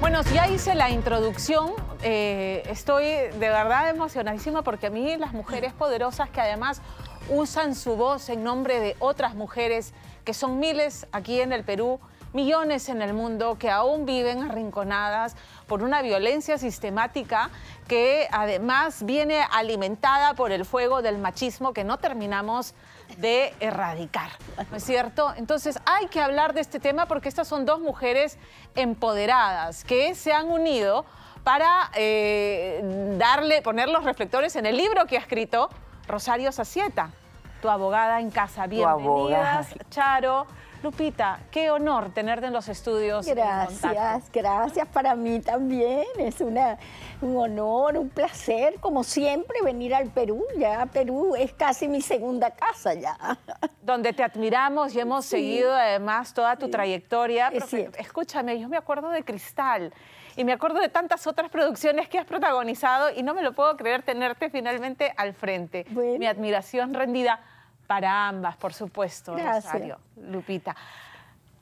Bueno, ya hice la introducción. Eh, estoy de verdad emocionadísima porque a mí las mujeres poderosas que además usan su voz en nombre de otras mujeres, que son miles aquí en el Perú, millones en el mundo, que aún viven arrinconadas por una violencia sistemática que además viene alimentada por el fuego del machismo que no terminamos de erradicar, ¿no es cierto? Entonces hay que hablar de este tema porque estas son dos mujeres empoderadas que se han unido para eh, darle, poner los reflectores en el libro que ha escrito Rosario Sacieta, tu abogada en casa. Bienvenidas, Charo. Lupita, qué honor tenerte en los estudios. Gracias, gracias para mí también. Es una, un honor, un placer, como siempre, venir al Perú. Ya Perú es casi mi segunda casa ya. Donde te admiramos y hemos seguido además toda tu trayectoria. escúchame, yo me acuerdo de Cristal y me acuerdo de tantas otras producciones que has protagonizado y no me lo puedo creer tenerte finalmente al frente. Mi admiración rendida para ambas, por supuesto, Rosario, Lupita.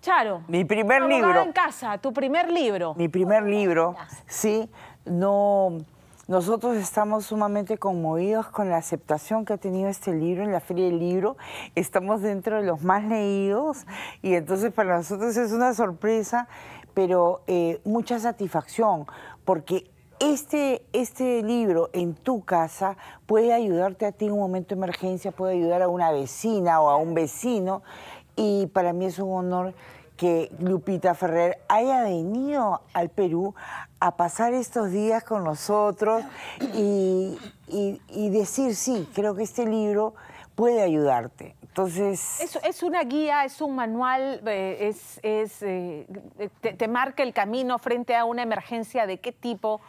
Charo. Mi primer libro. en casa, tu primer libro. Mi primer libro, sí, no... Nosotros estamos sumamente conmovidos con la aceptación que ha tenido este libro en la Feria del Libro. Estamos dentro de los más leídos y entonces para nosotros es una sorpresa, pero eh, mucha satisfacción, porque este, este libro en tu casa puede ayudarte a ti en un momento de emergencia, puede ayudar a una vecina o a un vecino. Y para mí es un honor que Lupita Ferrer haya venido al Perú a pasar estos días con nosotros y, decir, sí, creo que este libro puede ayudarte. Entonces... Es, es una guía, es un manual, eh, es, eh, te marca el camino frente a una emergencia de qué tipo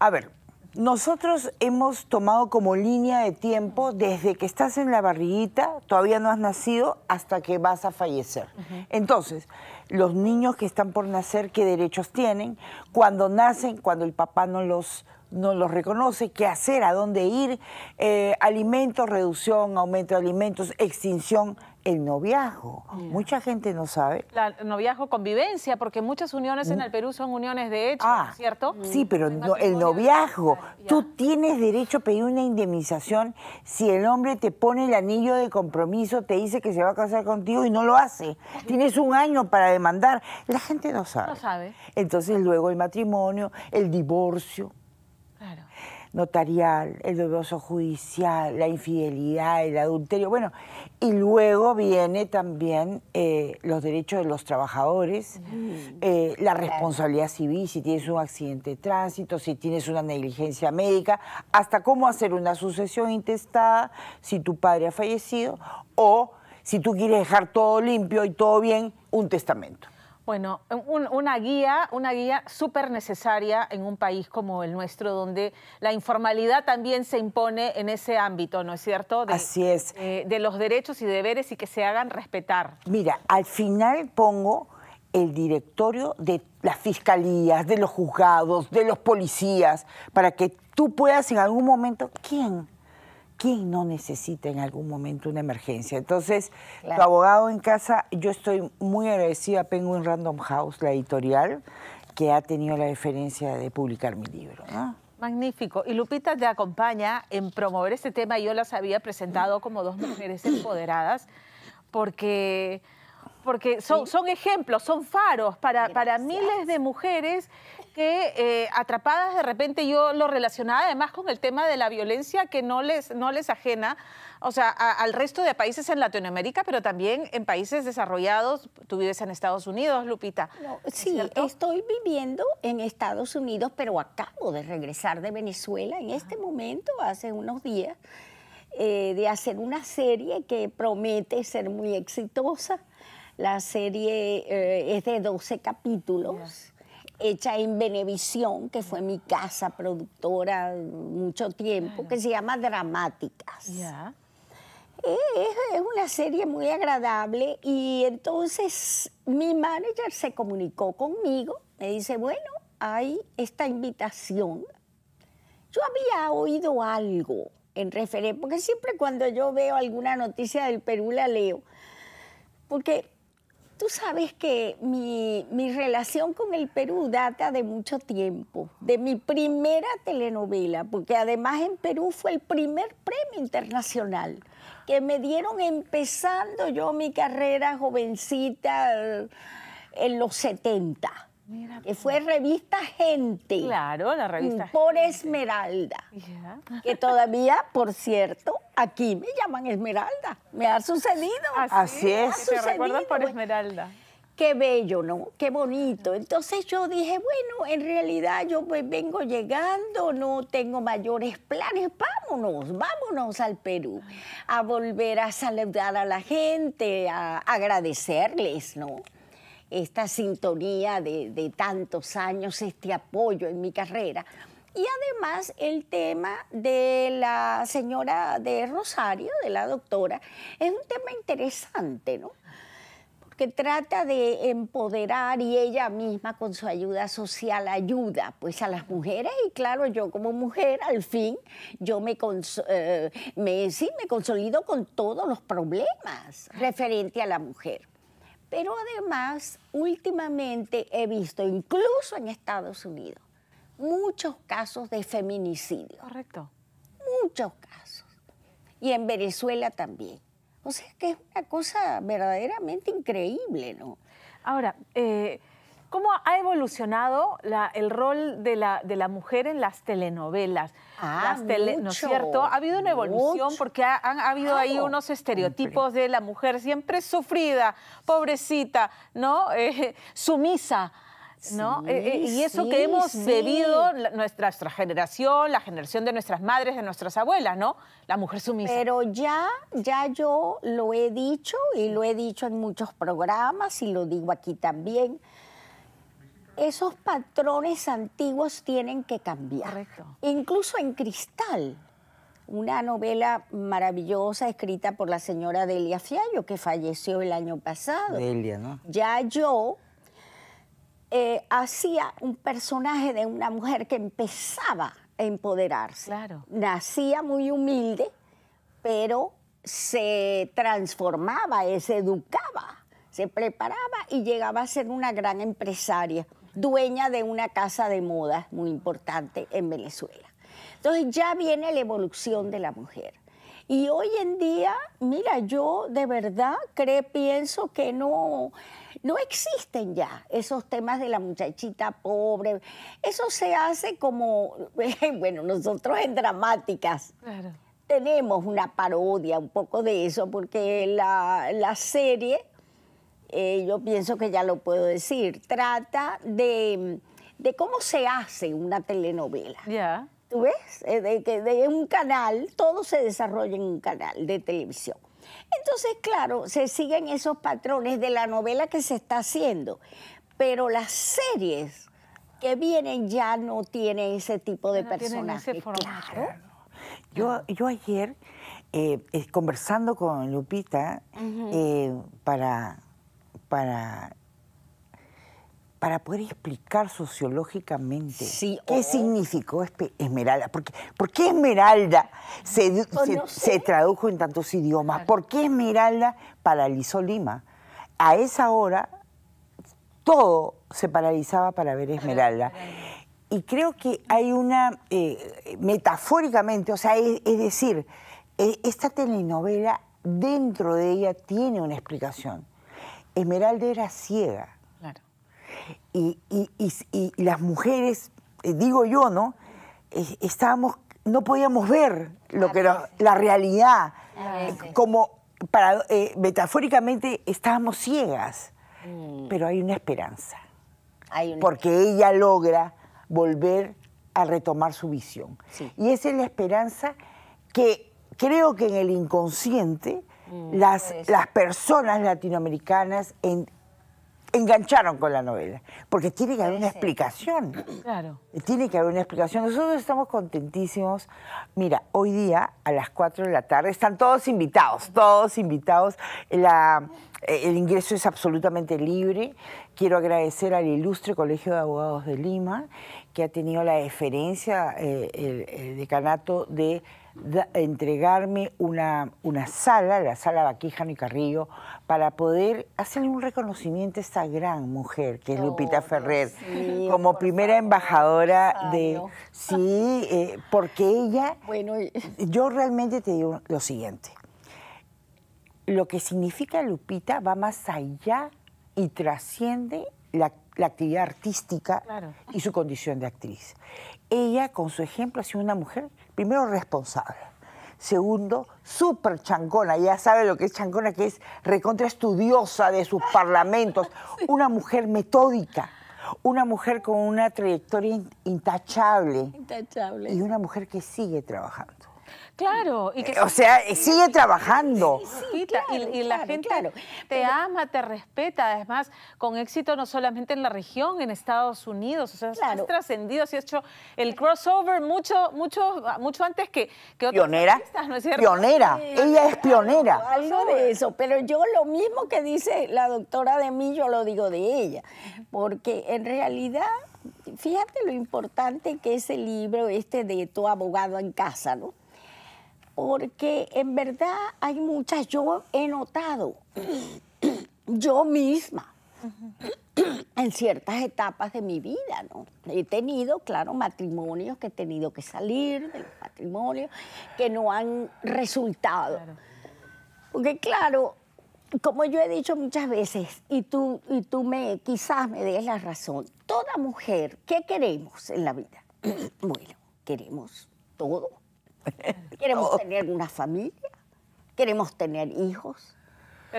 a ver, nosotros hemos tomado como línea de tiempo desde que estás en la barriguita, todavía no has nacido, hasta que vas a fallecer. Entonces, los niños que están por nacer, ¿qué derechos tienen? Cuando nacen, cuando el papá no los, reconoce, qué hacer, a dónde ir, eh, alimentos, reducción, aumento de alimentos, extinción el noviazgo. Mucha gente no sabe. La noviazgo convivencia, porque muchas uniones en mm. el Perú son uniones de hecho, ah, ¿cierto? Sí, mm. pero el, no, noviazgo, tú tienes derecho a pedir una indemnización si el hombre te pone el anillo de compromiso, te dice que se va a casar contigo y no lo hace. Tienes un año para demandar. La gente no sabe. No sabe. Entonces luego el matrimonio, el divorcio. Claro notarial, el dudoso judicial, la infidelidad, el adulterio, bueno, y luego viene también eh, los derechos de los trabajadores, eh, la responsabilidad civil, si tienes un accidente de tránsito, si tienes una negligencia médica, hasta cómo hacer una sucesión intestada si tu padre ha fallecido o si tú quieres dejar todo limpio y todo bien, un testamento. Bueno, una guía, una guía súper necesaria en un país como el nuestro, donde la informalidad también se impone en ese ámbito, ¿no es cierto? Así es. de los derechos y deberes y que se hagan respetar. Mira, al final pongo el directorio de las fiscalías, de los juzgados, de los policías, para que tú puedas en algún momento, ¿quién? ¿quién no necesita en algún momento una emergencia? Entonces, tu abogado en casa, yo estoy muy agradecida tengo Penguin Random House, la editorial, que ha tenido la deferencia de publicar mi libro. Magnífico. Y Lupita te acompaña en promover este tema. Yo las había presentado como dos mujeres empoderadas porque porque son, son ejemplos, son faros para, para miles de mujeres que eh, atrapadas de repente yo lo relacionaba además con el tema de la violencia que no les, no les ajena, o sea, al resto de países en Latinoamérica, pero también en países desarrollados. Tú vives en Estados Unidos, Lupita. sí, estoy viviendo en Estados Unidos, pero acabo de regresar de Venezuela en este momento, hace unos días. Eh, de hacer una serie que promete ser muy exitosa la serie eh, es de 12 capítulos, hecha en Benevisión, que fue mi casa productora mucho tiempo, que se llama Dramáticas. Eh, es, una serie muy agradable y entonces mi manager se comunicó conmigo, me dice, bueno, hay esta invitación. Yo había oído algo en referencia, porque siempre cuando yo veo alguna noticia del Perú la leo, porque Tú sabes que mi, relación con el Perú data de mucho tiempo, de mi primera telenovela, porque además en Perú fue el primer premio internacional que me dieron empezando yo mi carrera jovencita eh, en los 70 que pues. fue revista Gente. Claro, la revista Por Esmeralda. Que todavía, por cierto, aquí me llaman Esmeralda. Me ha sucedido. Ah, Así, es. por pues. Esmeralda. Qué bello, ¿no? Qué bonito. Entonces yo dije, bueno, en realidad yo pues vengo llegando, no tengo mayores planes. Vámonos, vámonos al Perú a volver a saludar a la gente, a agradecerles, ¿no? esta sintonía de, tantos años, este apoyo en mi carrera. Y además el tema de la señora de Rosario, de la doctora, es un tema interesante, ¿no? Porque trata de empoderar y ella misma con su ayuda social ayuda pues a las mujeres y claro, yo como mujer al fin yo me, eh, me, me consolido con todos los problemas referente a la mujer. Pero además, últimamente he visto, incluso en Estados Unidos, muchos casos de feminicidio. Correcto. Muchos casos. Y en Venezuela también. O sea que es una cosa verdaderamente increíble, ¿no? Ahora, eh, ¿Cómo ha evolucionado el rol de la, de la mujer en las telenovelas? Ah, ¿No es cierto? Ha habido una evolución porque ha, han, habido ahí unos estereotipos de la mujer siempre sufrida, pobrecita, ¿no? Eh, sumisa. ¿no? Eh, eh, y eso que hemos debido, bebido nuestra, generación, la generación de nuestras madres, de nuestras abuelas, ¿no? La mujer sumisa. Pero ya, ya yo lo he dicho y lo he dicho en muchos programas y lo digo aquí también esos patrones antiguos tienen que cambiar. Incluso en Cristal, una novela maravillosa escrita por la señora Delia Fiallo, que falleció el año pasado. Delia, ¿no? Ya yo eh, hacía un personaje de una mujer que empezaba a empoderarse. Claro. Nacía muy humilde, pero se transformaba, se educaba, se preparaba y llegaba a ser una gran empresaria dueña de una casa de moda muy importante en Venezuela. Entonces ya viene la evolución de la mujer. Y hoy en día, mira, yo de verdad creo, pienso que no, no existen ya esos temas de la muchachita pobre. Eso se hace como, bueno, nosotros en dramáticas. tenemos una parodia un poco de eso, porque la, la serie eh, yo pienso que ya lo puedo decir, trata de, cómo se hace una telenovela. Ya. ¿Tú ves? Eh, de de un canal, todo se desarrolla en un canal de televisión. Entonces, claro, se siguen esos patrones de la novela que se está haciendo, pero las series que vienen ya no tienen ese tipo de no personajes. claro. Yo, yo ayer, eh, conversando con Lupita, para para, para poder explicar sociológicamente qué significó Esmeralda. ¿Por qué, Esmeralda se, tradujo en tantos idiomas? ¿Por qué Esmeralda paralizó Lima? A esa hora todo se paralizaba para ver Esmeralda. Y creo que hay una, eh, metafóricamente, o sea, es decir, e-, esta telenovela dentro de ella tiene una explicación. Esmeralda era ciega. Y, las mujeres, eh, digo yo, ¿no? Eh, estábamos, no podíamos ver lo que la realidad. Como para, eh, metafóricamente estábamos ciegas, mm. pero hay una esperanza. porque ella logra volver a retomar su visión. Y esa es la esperanza que creo que en el inconsciente Mm, las, las personas latinoamericanas engancharon con la novela, porque tiene que haber una explicación. Claro. Tiene que haber una explicación. Nosotros estamos contentísimos. Mira, hoy día a las 4 de la tarde están todos invitados, todos invitados. Eh, el ingreso es absolutamente libre. Quiero agradecer al ilustre Colegio de Abogados de Lima, que ha tenido la deferencia, eh, el decanato de entregarme una, una sala, la sala Vaquijano y Carrillo, para poder hacerle un reconocimiento a esta gran mujer que es oh, Lupita Ferrer, como primera embajadora de... Sí, eh, porque ella... Bueno, yo realmente te digo lo siguiente. Lo que significa Lupita va más allá y trasciende la, actividad artística y su condición de actriz ella con su ejemplo ha sido una mujer, primero, responsable. Segundo, súper chancona, ya sabe lo que es chancona, que es recontra estudiosa de sus parlamentos, una mujer metódica, una mujer con una trayectoria intachable, intachable. Y una mujer que sigue trabajando. Claro. Y O sea, sigue trabajando. y, la gente te ama, te respeta, además, con éxito no solamente en la región, en Estados Unidos. O sea, ha trascendido, Se ha hecho el crossover mucho, mucho, mucho antes que, que otros Pionera. ¿no es cierto? Pionera. Ella es pionera. Algo de eso. Pero yo lo mismo que dice la doctora de mí, yo lo digo de ella. Porque en realidad fíjate lo importante que es el libro este de tu abogado en casa, ¿no? porque en verdad hay muchas, yo he notado, yo misma, en ciertas etapas de mi vida, ¿no? He tenido, claro, matrimonios que he tenido que salir de los matrimonios, que no han resultado. Porque claro, como yo he dicho muchas veces, y tú, y tú me, quizás me des la razón, toda mujer, ¿qué queremos en la vida? bueno, queremos todo Queremos tener una familia, queremos tener hijos.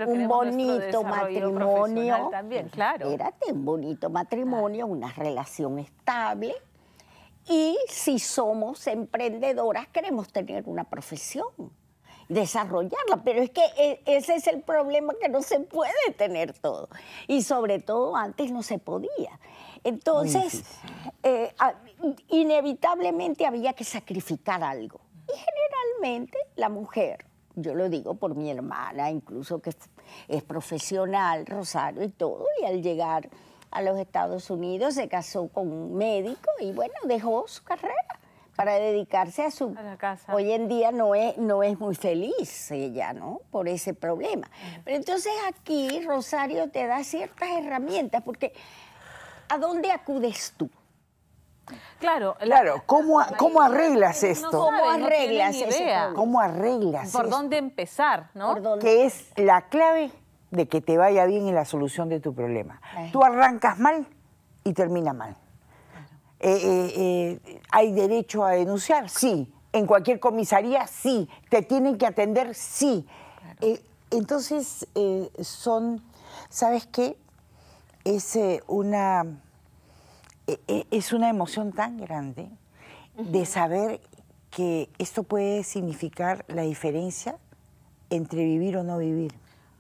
un bonito matrimonio. También, Espérate, un bonito matrimonio, una relación estable. Y si somos emprendedoras, queremos tener una profesión, desarrollarla. Pero es que e, ese es el problema que no se puede tener todo. Y sobre todo antes no se podía. Entonces, eh, inevitablemente había que sacrificar algo. Y generalmente la mujer, yo lo digo por mi hermana, incluso que es, profesional, Rosario y todo, y al llegar a los Estados Unidos se casó con un médico y bueno, dejó su carrera para dedicarse a su casa. Hoy en día no es, no es muy feliz ella, ¿no? Por ese problema. Pero entonces aquí Rosario te da ciertas herramientas, porque ¿a dónde acudes tú? Claro, claro. ¿Cómo, ¿Cómo, arreglas esto? ¿Cómo arreglas ¿Cómo arreglas ¿Por dónde empezar? ¿no? Que es la clave de que te vaya bien en la solución de tu problema. Tú arrancas mal y termina mal. Eh, eh, eh, ¿Hay derecho a denunciar? Sí. ¿En cualquier comisaría? Sí. ¿Te tienen que atender? Sí. entonces, son, ¿sabes qué? Es una e, e, es una emoción tan grande de saber que esto puede significar la diferencia entre vivir o no vivir.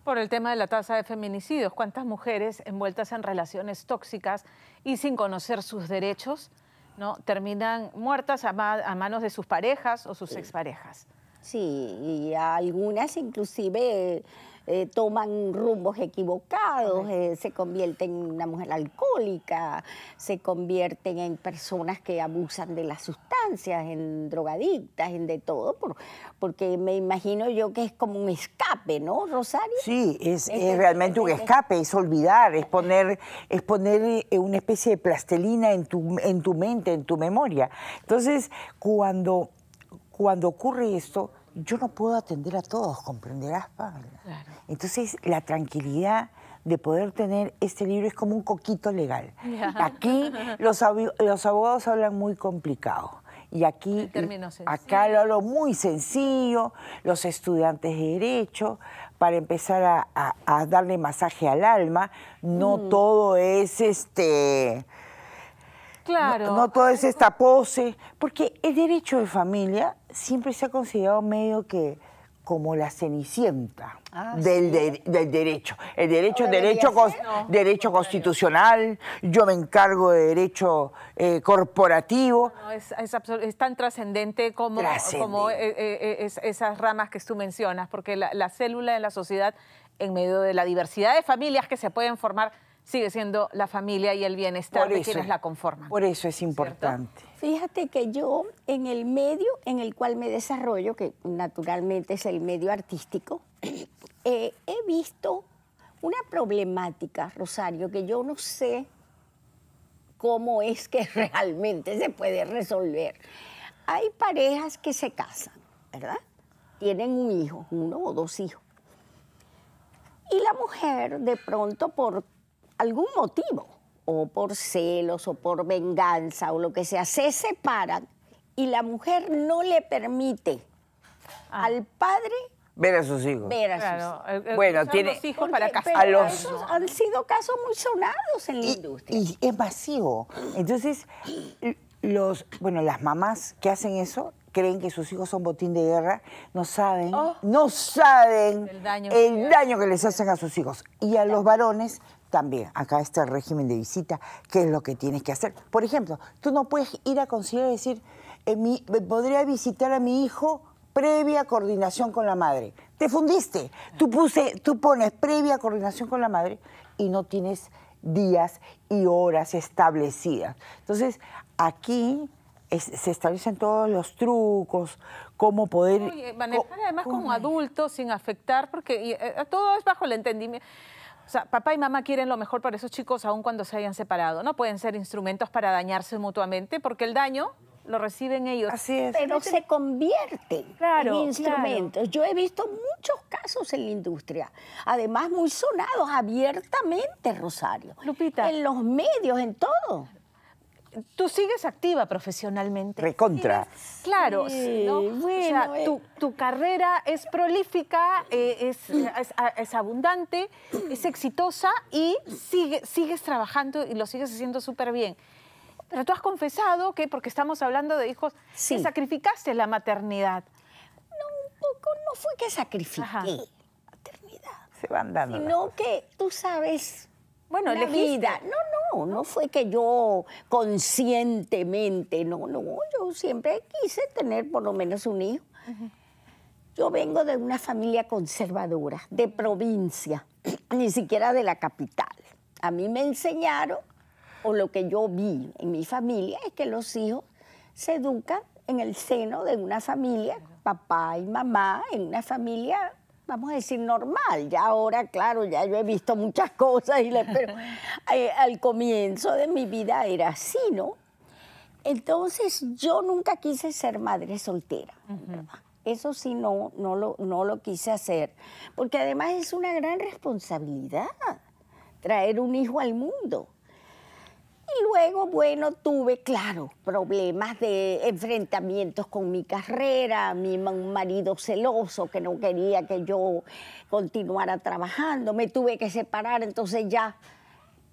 Por el tema de la tasa de feminicidios, ¿cuántas mujeres envueltas en relaciones tóxicas y sin conocer sus derechos ¿no? terminan muertas a, a manos de sus parejas o sus exparejas? Sí, y algunas inclusive eh, toman rumbos equivocados, eh, se convierten en una mujer alcohólica, se convierten en personas que abusan de las sustancias, en drogadictas, en de todo, porque me imagino yo que es como un escape, ¿no, Rosario? Sí, es, realmente un escape, es olvidar, es poner, es poner eh, una especie de plastelina en tu, en tu mente, en tu memoria. Entonces, cuando, cuando ocurre esto, yo no puedo atender a todos, comprenderás, Entonces, la tranquilidad de poder tener este libro es como un coquito legal. Aquí los, abogados hablan muy complicado. Y aquí, acá lo hablo muy sencillo, los estudiantes de Derecho, para empezar a, darle masaje al alma, no mm. todo es este no, toda todo es esta pose, porque el derecho de familia siempre se ha considerado medio que como la cenicienta ah, del, del, derecho. El derecho derecho, derecho constitucional, yo me encargo de derecho eh, corporativo. es, tan trascendente como, eh, eh, esas ramas que tú mencionas, porque la, célula de la sociedad, en medio de la diversidad de familias que se pueden formar, sigue siendo la familia y el bienestar por quienes la conforman. Por eso es importante. Fíjate que yo en el medio en el cual me desarrollo, que naturalmente es el medio artístico, eh, he visto una problemática, Rosario, que yo no sé cómo es que realmente se puede resolver. Hay parejas que se casan, ¿verdad? Tienen un hijo, uno o dos hijos. Y la mujer de pronto por algún motivo, o por celos, o por venganza, o lo que sea, se separan y la mujer no le permite ah. al padre ver a sus hijos. Ver a sus hijos. Bueno, tiene los hijos para Han sido casos muy sonados en la industria. Y es vacío Entonces, los, bueno, las mamás que hacen eso creen que sus hijos son botín de guerra, no saben, oh. no saben el, daño, que les hacen a sus hijos. Y a los varones también acá está el régimen de visita, qué es lo que tienes que hacer. Por ejemplo, tú no puedes ir a conciliar y decir, eh, eh, podría visitar a mi hijo previa coordinación con la madre. Te fundiste. Tú, puse, tú pones previa coordinación con la madre y no tienes días y horas establecidas. Entonces, aquí se establecen todos los trucos, cómo poder... manejar además como adulto sin afectar, porque eh, todo es bajo el entendimiento. O sea, papá y mamá quieren lo mejor para esos chicos aun cuando se hayan separado. No pueden ser instrumentos para dañarse mutuamente porque el daño lo reciben ellos. Así es. Pero se convierten en instrumentos. Yo he visto muchos casos en la industria, además muy sonados abiertamente, Rosario. Lupita. En los medios, en todo. Tú sigues activa profesionalmente. Recontra. Claro, sí, o sea, eh. tu, carrera es prolífica, eh, es, abundante, es exitosa y sigues trabajando y lo sigues haciendo súper bien. Pero tú has confesado que, porque estamos hablando de hijos, que sacrificaste la maternidad. No, un poco, no fue que sacrifiqué la maternidad. Se van dando. Sino que tú sabes bueno, la vida. No, no, no fue que yo conscientemente, no, no, yo siempre quise tener por lo menos un hijo. Yo vengo de una familia conservadora, de provincia, ni siquiera de la capital. A mí me enseñaron, o lo que yo vi en mi familia, es que los hijos se educan en el seno de una familia, papá y mamá, en una familia vamos a decir, normal. Ya ahora, claro, ya yo he visto muchas cosas, y pero eh, al comienzo de mi vida era así, ¿no? Entonces yo nunca quise ser madre soltera. ¿verdad? Eso sí, no, no, lo, no lo quise hacer, porque además es una gran responsabilidad traer un hijo al mundo. Y luego, bueno, tuve, claro, problemas de enfrentamientos con mi carrera, mi marido celoso que no quería que yo continuara trabajando, me tuve que separar, entonces ya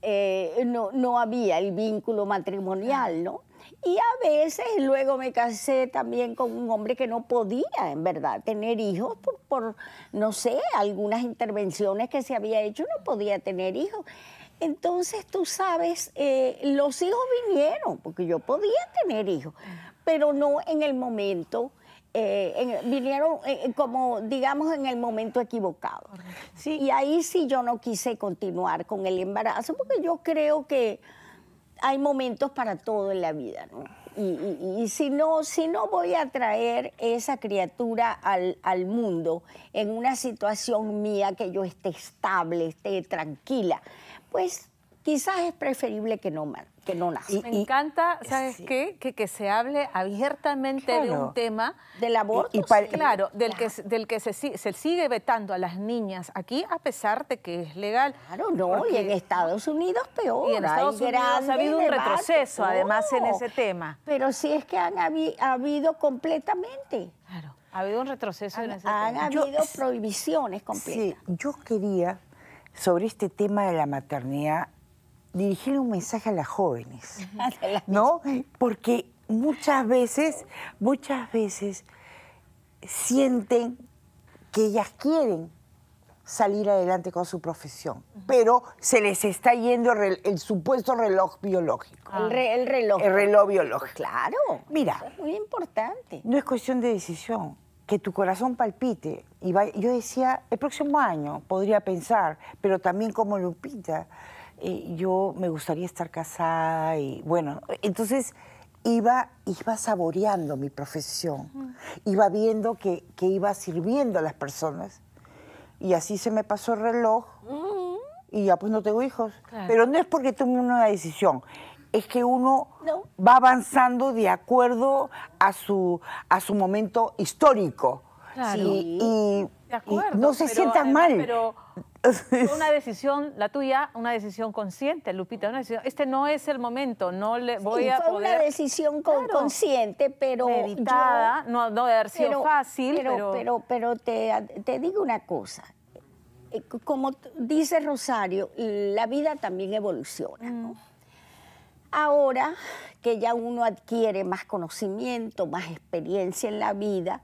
eh, no, no había el vínculo matrimonial, ¿no? Y a veces luego me casé también con un hombre que no podía, en verdad, tener hijos por, por no sé, algunas intervenciones que se había hecho, no podía tener hijos. Entonces tú sabes, eh, los hijos vinieron, porque yo podía tener hijos, pero no en el momento. Eh, vinieron eh, como digamos en el momento equivocado. Y ahí sí yo no quise continuar con el embarazo porque yo creo que hay momentos para todo en la vida, Y, y, si, no, si no voy a traer esa criatura al, al, mundo en una situación mía que yo esté estable, esté tranquila, pues quizás es preferible que no, que no Me encanta, ¿sabes qué? Que, se hable abiertamente de un tema. Del aborto. Y, claro, del que, del que se, sigue vetando a las niñas aquí, a pesar de que es legal. Claro, no, y en Estados Unidos peor. Y en Estados Unidos ha habido un retroceso, además, en ese tema. Pero sí es que han habido completamente. Claro, ha habido un retroceso en ese tema. Han habido prohibiciones completas. Sí, yo quería sobre este tema de la maternidad, dirigir un mensaje a las jóvenes, ¿no? Porque muchas veces, muchas veces sienten que ellas quieren salir adelante con su profesión, pero se les está yendo el, supuesto reloj biológico. Ah. El, reloj. El reloj biológico. Claro. Mira. es muy importante. No es cuestión de decisión, que tu corazón palpite. Y yo decía, el próximo año podría pensar, pero también como Lupita, eh, yo me gustaría estar casada y bueno, entonces iba, iba saboreando mi profesión, iba viendo que, iba sirviendo a las personas y así se me pasó el reloj. Y ya pues no tengo hijos. Pero no es porque tomé una decisión es que uno va avanzando de acuerdo a su, a su momento histórico. Y, no se sientan mal. Pero una decisión, la tuya, una decisión consciente, Lupita. este no es el momento, no le voy sí, a fue una decisión con, consciente, pero... Meditada, no, no de haber fácil, pero... Pero, pero, te, te digo una cosa, eh, como dice Rosario, la vida también evoluciona, ¿no? Mm. Ahora que ya uno adquiere más conocimiento, más experiencia en la vida,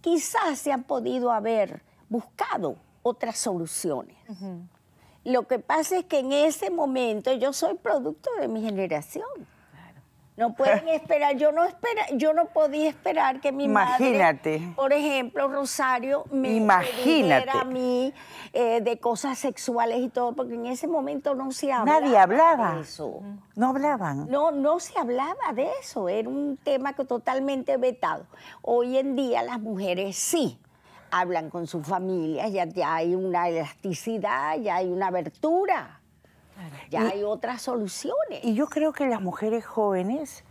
quizás se han podido haber buscado otras soluciones. Lo que pasa es que en ese momento yo soy producto de mi generación. No pueden esperar, yo no espera, yo no podía esperar que mi madre, por ejemplo, Rosario me Imagínate. a mí eh, de cosas sexuales y todo, porque en ese momento no se hablaba. Nadie hablaba. De eso. No hablaban. No, no se hablaba de eso. Era un tema que totalmente vetado. Hoy en día las mujeres sí hablan con sus familias, ya, ya hay una elasticidad, ya hay una abertura. Ya hay otras soluciones. Y yo creo que las mujeres jóvenes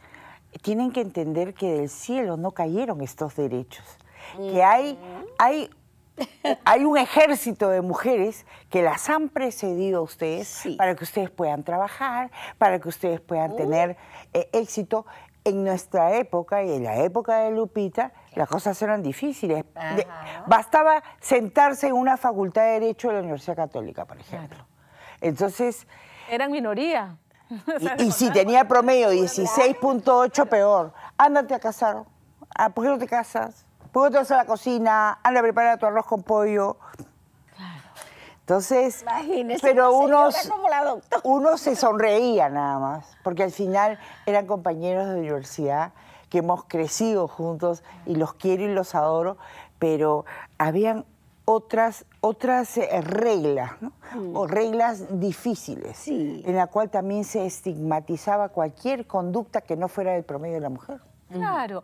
tienen que entender que del cielo no cayeron estos derechos, que hay, hay un ejército de mujeres que las han precedido a ustedes para que ustedes puedan trabajar, para que ustedes puedan uh. tener eh, éxito. En nuestra época y en la época de Lupita, las cosas eran difíciles. bastaba sentarse en una facultad de Derecho de la Universidad Católica, por ejemplo. Entonces... Eran minoría. Y, si tenía promedio 16.8, peor. Ándate a casar. Ah, ¿Por no te casas? ¿Por vas a la cocina? Anda a preparar tu arroz con pollo. Entonces, Imagínese pero unos, Uno se sonreía nada más, porque al final eran compañeros de universidad que hemos crecido juntos y los quiero y los adoro, pero habían otras otras eh, reglas, ¿no? Mm. o reglas difíciles, en la cual también se estigmatizaba cualquier conducta que no fuera del promedio de la mujer. Claro.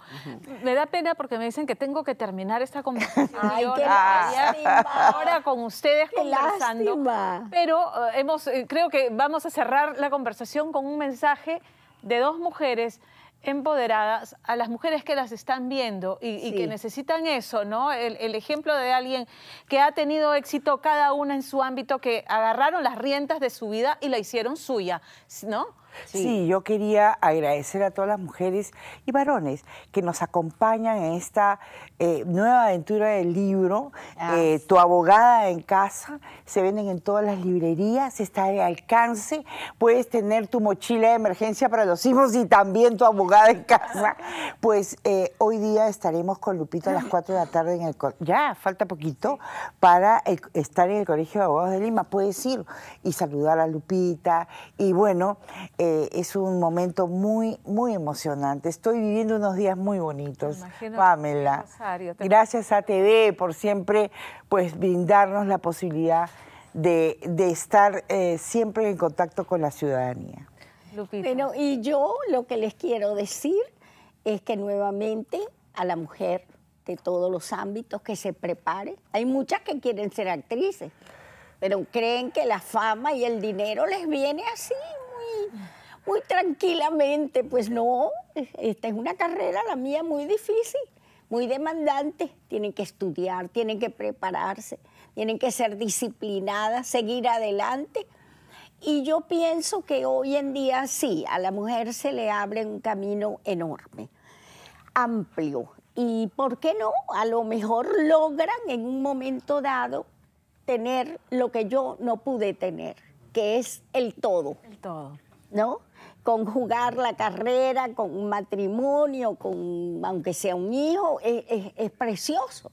Me da pena porque me dicen que tengo que terminar esta conversación. ahora con ustedes conversando. Pero eh, hemos, eh, creo que vamos a cerrar la conversación con un mensaje de dos mujeres empoderadas a las mujeres que las están viendo y, que necesitan eso, ¿no? El, el, ejemplo de alguien que ha tenido éxito cada una en su ámbito, que agarraron las riendas de su vida y la hicieron suya, ¿no? Sí. yo quería agradecer a todas las mujeres y varones que nos acompañan en esta eh, nueva aventura del libro. Ah, eh, tu abogada en casa, se venden en todas las librerías, está de alcance. Puedes tener tu mochila de emergencia para los hijos y también tu abogada en casa. Pues eh, hoy día estaremos con Lupita a las 4 de la tarde en el ya falta poquito para estar en el Colegio de Abogados de Lima. Puedes ir y saludar a Lupita y bueno. Eh, es un momento muy, muy emocionante. Estoy viviendo unos días muy bonitos, Pamela. Gracias a TV por siempre pues, brindarnos la posibilidad de, estar eh, siempre en contacto con la ciudadanía. Bueno, y yo lo que les quiero decir es que nuevamente a la mujer de todos los ámbitos que se prepare. Hay muchas que quieren ser actrices, pero creen que la fama y el dinero les viene así muy tranquilamente, pues no, esta es una carrera, la mía, muy difícil, muy demandante. Tienen que estudiar, tienen que prepararse, tienen que ser disciplinadas, seguir adelante. Y yo pienso que hoy en día sí, a la mujer se le abre un camino enorme, amplio. Y por qué no, a lo mejor logran en un momento dado tener lo que yo no pude tener, que es el todo. El todo. ¿no? Con jugar la carrera, con un matrimonio, con, aunque sea un hijo, es precioso,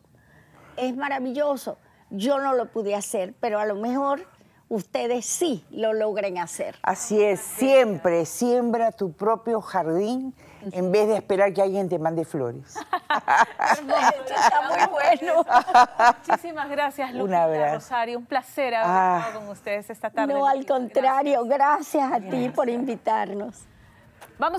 es maravilloso. Yo no lo pude hacer, pero a lo mejor ustedes sí lo logren hacer. Así es, siempre siembra tu propio jardín en vez de esperar que alguien te mande flores. Está muy bueno. Muchísimas gracias, Lucía Rosario. Un placer haber ah. estado con ustedes esta tarde. No, al contrario, gracias a ti por invitarnos. Vamos a